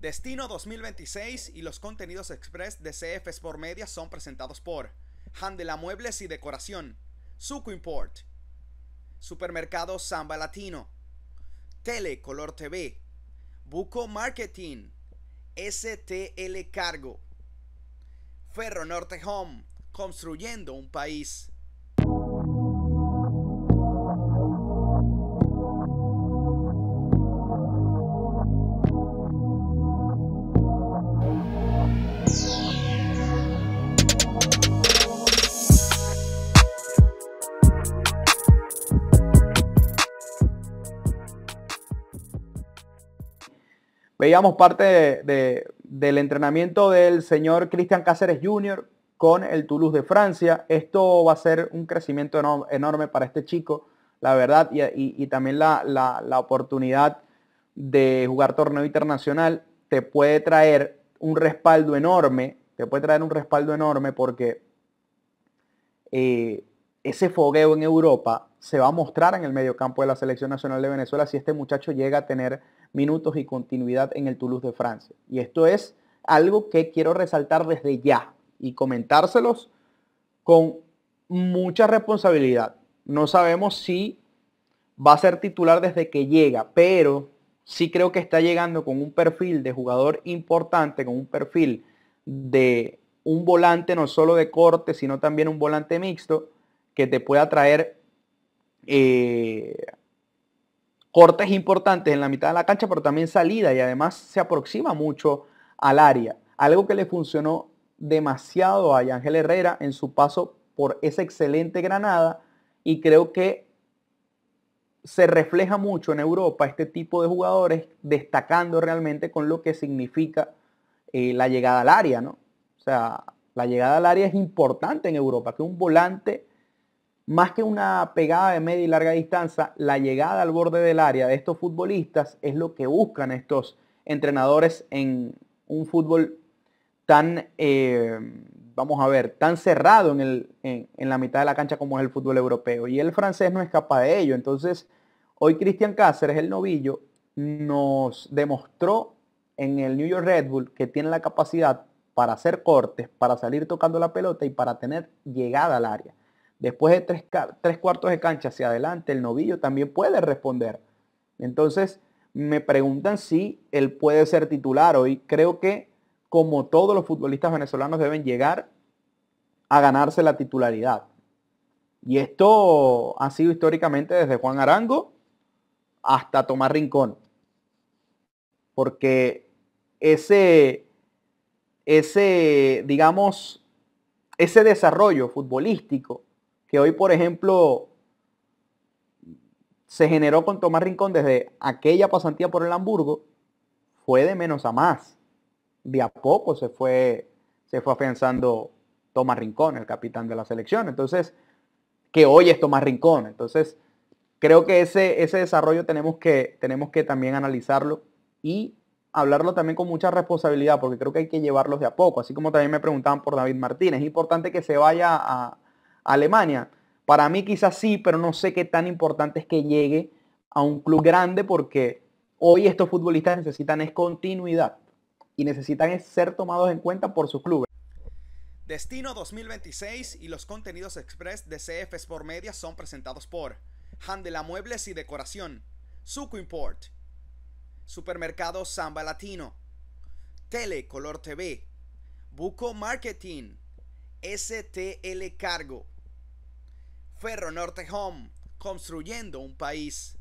Destino 2026 y los contenidos express de CF por Media son presentados por Handela Muebles y Decoración, Suco Import, Supermercado Samba Latino, Telecolor TV, Buco Marketing, STL Cargo, Ferro Norte Home, construyendo un país. Veíamos parte del entrenamiento del señor Cristian Cáceres Jr. con el Toulouse de Francia. Esto va a ser un crecimiento enorme para este chico, la verdad, y, también la, oportunidad de jugar torneo internacional te puede traer un respaldo enorme, te puede traer un respaldo enorme porque eh, ese fogueo en Europa se va a mostrar en el mediocampo de la selección nacional de Venezuela si este muchacho llega a tener minutos y continuidad en el Toulouse de Francia. Y esto es algo que quiero resaltar desde ya y comentárselos con mucha responsabilidad. No sabemos si va a ser titular desde que llega, pero sí creo que está llegando con un perfil de jugador importante, con un perfil de un volante no solo de corte, sino también un volante mixto que te pueda traer eh, cortes importantes en la mitad de la cancha, pero también salida y además se aproxima mucho al área. Algo que le funcionó demasiado a Ángel Herrera en su paso por esa excelente Granada y creo que se refleja mucho en Europa este tipo de jugadores destacando realmente con lo que significa eh, la llegada al área, ¿no? O sea, la llegada al área es importante en Europa, que un volante más que una pegada de media y larga distancia, la llegada al borde del área de estos futbolistas es lo que buscan estos entrenadores en un fútbol tan, eh, vamos a ver, tan cerrado en, en, la mitad de la cancha como es el fútbol europeo. Y el francés no escapa de ello. Entonces, hoy Cristian Cáceres, el novillo, nos demostró en el New York Red Bull que tiene la capacidad para hacer cortes, para salir tocando la pelota y para tener llegada al área. Después de tres, cuartos de cancha hacia adelante, el novillo también puede responder. Entonces, me preguntan si él puede ser titular hoy. Creo que como todos los futbolistas venezolanos deben llegar a ganarse la titularidad. Y esto ha sido históricamente desde Juan Arango hasta Tomás Rincón. Porque ese, ese, digamos, ese desarrollo futbolístico que hoy, por ejemplo, se generó con Tomás Rincón desde aquella pasantía por el Hamburgo, fue de menos a más. De a poco se fue, se fue afianzando Tomás Rincón, el capitán de la selección. Entonces, que hoy es Tomás Rincón. Entonces, creo que ese, ese desarrollo tenemos que, tenemos que también analizarlo y hablarlo también con mucha responsabilidad, porque creo que hay que llevarlos de a poco. Así como también me preguntaban por David Martínez, es importante que se vaya a, Alemania. Para mí quizás sí, pero no sé qué tan importante es que llegue a un club grande porque hoy estos futbolistas necesitan es continuidad y necesitan ser tomados en cuenta por sus clubes. Destino 2026 y los contenidos express de CF Sport Media son presentados por Handela Muebles y Decoración, Suco Import, Supermercado Samba Latino, Tele Color TV, Buco Marketing, STL Cargo. Ferro Norte Home, construyendo un país.